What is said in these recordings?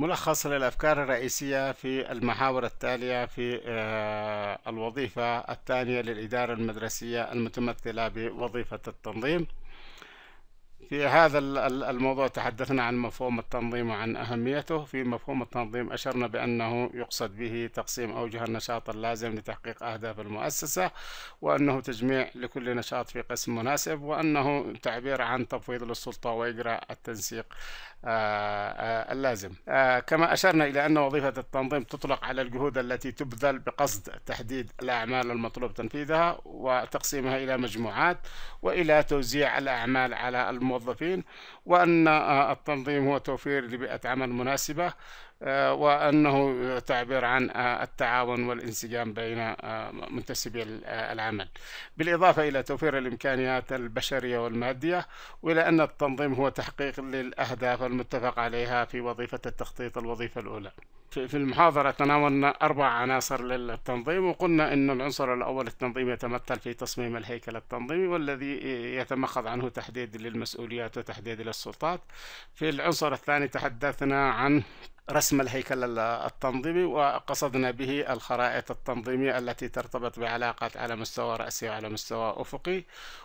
ملخص للأفكار الرئيسية في المحاور التالية في آه، الوظيفة الثانية للإدارة المدرسية المتمثلة بوظيفة التنظيم في هذا الموضوع تحدثنا عن مفهوم التنظيم وعن أهميته في مفهوم التنظيم أشرنا بأنه يقصد به تقسيم أوجه النشاط اللازم لتحقيق أهداف المؤسسة وأنه تجميع لكل نشاط في قسم مناسب وأنه تعبير عن تفويض للسلطة وإجراء التنسيق آه، آه، اللازم آه، كما أشرنا إلى أن وظيفة التنظيم تطلق على الجهود التي تبذل بقصد تحديد الأعمال المطلوب تنفيذها وتقسيمها إلى مجموعات وإلى توزيع الأعمال على الموظفين الموظفين وأن آه، التنظيم هو توفير لبيئة عمل مناسبة آه، وأنه تعبير عن آه، التعاون والانسجام بين منتسبي العمل بالإضافة إلى توفير الإمكانيات البشرية والمادية وإلى أن التنظيم هو تحقيق للأهداف المتفق عليها في وظيفة التخطيط الوظيفة الأولى في المحاضرة تناولنا أربع عناصر للتنظيم وقلنا أن العنصر الأول التنظيم يتمثل في تصميم الهيكل التنظيمي والذي يتمخض عنه تحديد للمسؤوليات وتحديد للسلطات في العنصر الثاني تحدثنا عن رسم الهيكل التنظيمي وقصدنا به الخرائط التنظيمية التي ترتبط بعلاقات على مستوى رأسي وعلى مستوى أفقي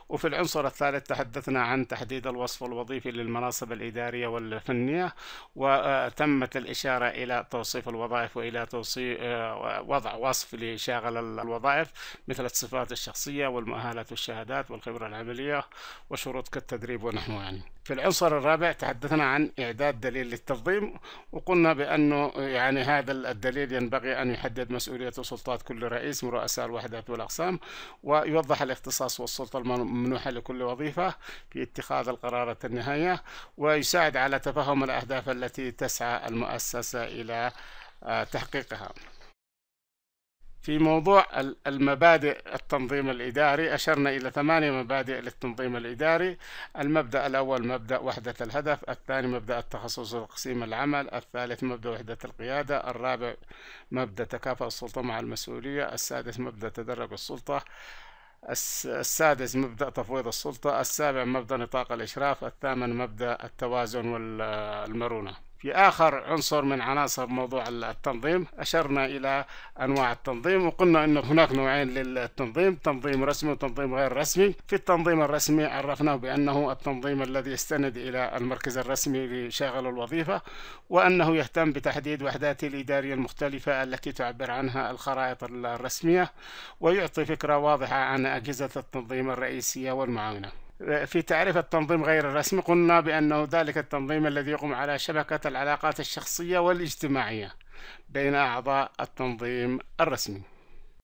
وفي العنصر الثالث تحدثنا عن تحديد الوصف الوظيفي للمناصب الإدارية والفنية وتمت الإشارة إلى توصيف الوظائف وإلى توصيف آه، وضع وصف لشاغل الوظائف مثل الصفات الشخصية والمؤهلات والشهادات والخبرة العملية وشروط كالتدريب ونحوها يعني. في العنصر الرابع تحدثنا عن إعداد دليل للتنظيم وقلنا بأنه يعني هذا الدليل ينبغي أن يحدد مسؤولية سلطات كل رئيس من رؤساء الوحدات والأقسام ويوضح الاختصاص والسلطة الممنوحة لكل وظيفة في اتخاذ القرارات النهائية ويساعد على تفهم الأهداف التي تسعى المؤسسة إلى آه، تحقيقها في موضوع المبادئ التنظيم الإداري أشرنا إلى ثمانية مبادئ للتنظيم الإداري المبدأ الأول مبدأ وحدة الهدف الثاني مبدأ التخصص وتقسيم العمل الثالث مبدأ وحدة القيادة الرابع مبدأ تكافؤ السلطة مع المسؤولية السادس مبدأ تدرج السلطة السادس مبدأ تفويض السلطة السابع مبدأ نطاق الإشراف الثامن مبدأ التوازن والمرونة في آخر عنصر من عناصر موضوع التنظيم أشرنا إلى أنواع التنظيم وقلنا أن هناك نوعين للتنظيم تنظيم رسمي وتنظيم غير رسمي في التنظيم الرسمي عرفناه بأنه التنظيم الذي يستند إلى المركز الرسمي لشغل الوظيفة وأنه يهتم بتحديد وحدات الإدارية المختلفة التي تعبر عنها الخرائط الرسمية ويعطي فكرة واضحة عن أجهزة التنظيم الرئيسية والمعاونة في تعريف التنظيم غير الرسمي قلنا بأنه ذلك التنظيم الذي يقوم على شبكة العلاقات الشخصية والاجتماعية بين أعضاء التنظيم الرسمي